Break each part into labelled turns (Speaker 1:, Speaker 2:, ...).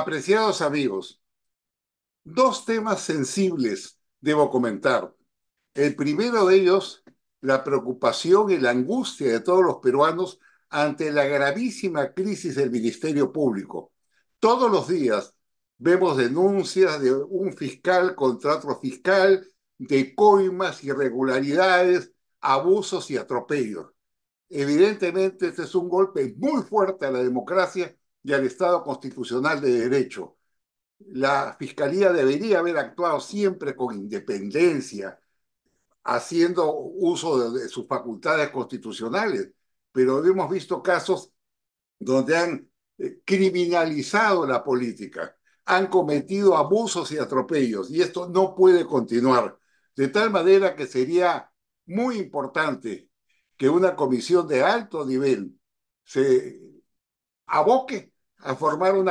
Speaker 1: Apreciados amigos, dos temas sensibles debo comentar. El primero de ellos, la preocupación y la angustia de todos los peruanos ante la gravísima crisis del Ministerio Público. Todos los días vemos denuncias de un fiscal contra otro fiscal, de coimas, irregularidades, abusos y atropellos. Evidentemente, este es un golpe muy fuerte a la democracia y al Estado constitucional de derecho. La Fiscalía debería haber actuado siempre con independencia, haciendo uso de, sus facultades constitucionales, pero hemos visto casos donde han eh, criminalizado la política, han cometido abusos y atropellos, y esto no puede continuar. De tal manera que sería muy importante que una comisión de alto nivel se aboque a formar un,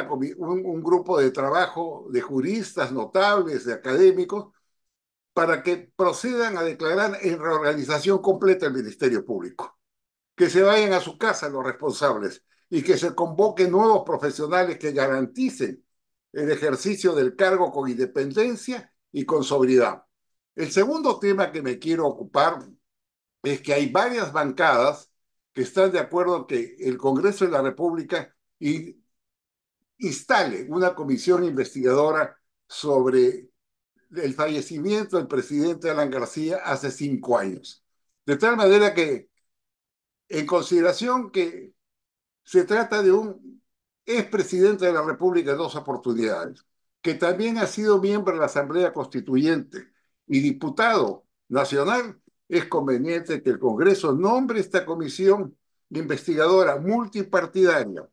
Speaker 1: grupo de trabajo de juristas notables, de académicos, para que procedan a declarar en reorganización completa el Ministerio Público. Que se vayan a su casa los responsables y que se convoquen nuevos profesionales que garanticen el ejercicio del cargo con independencia y con sobriedad. El segundo tema que me quiero ocupar es que hay varias bancadas que están de acuerdo que el Congreso de la República y instale una comisión investigadora sobre el fallecimiento del presidente Alan García hace cinco años. De tal manera que, en consideración que se trata de un expresidente de la República de dos oportunidades, que también ha sido miembro de la Asamblea Constituyente y diputado nacional, es conveniente que el Congreso nombre esta comisión investigadora multipartidaria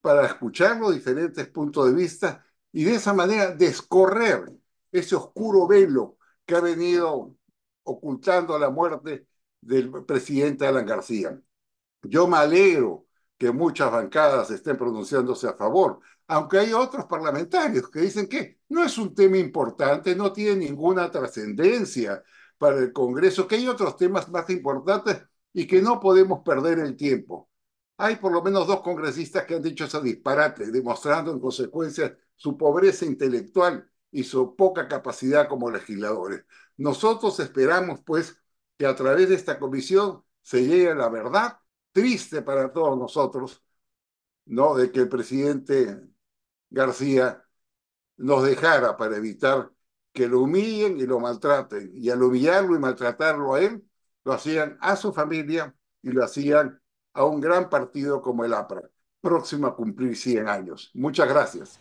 Speaker 1: para escuchar los diferentes puntos de vista y de esa manera descorrer ese oscuro velo que ha venido ocultando la muerte del presidente Alan García. Yo me alegro que muchas bancadas estén pronunciándose a favor, aunque hay otros parlamentarios que dicen que no es un tema importante, no tiene ninguna trascendencia para el Congreso, que hay otros temas más importantes y que no podemos perder el tiempo hay por lo menos dos congresistas que han dicho ese disparate, demostrando en consecuencia su pobreza intelectual y su poca capacidad como legisladores. Nosotros esperamos, pues, que a través de esta comisión se llegue a la verdad, triste para todos nosotros, ¿no? De que el presidente García nos dejara para evitar que lo humillen y lo maltraten. Y al humillarlo y maltratarlo a él, lo hacían a su familia y lo hacían a un gran partido como el APRA, próximo a cumplir 100 años. Muchas gracias.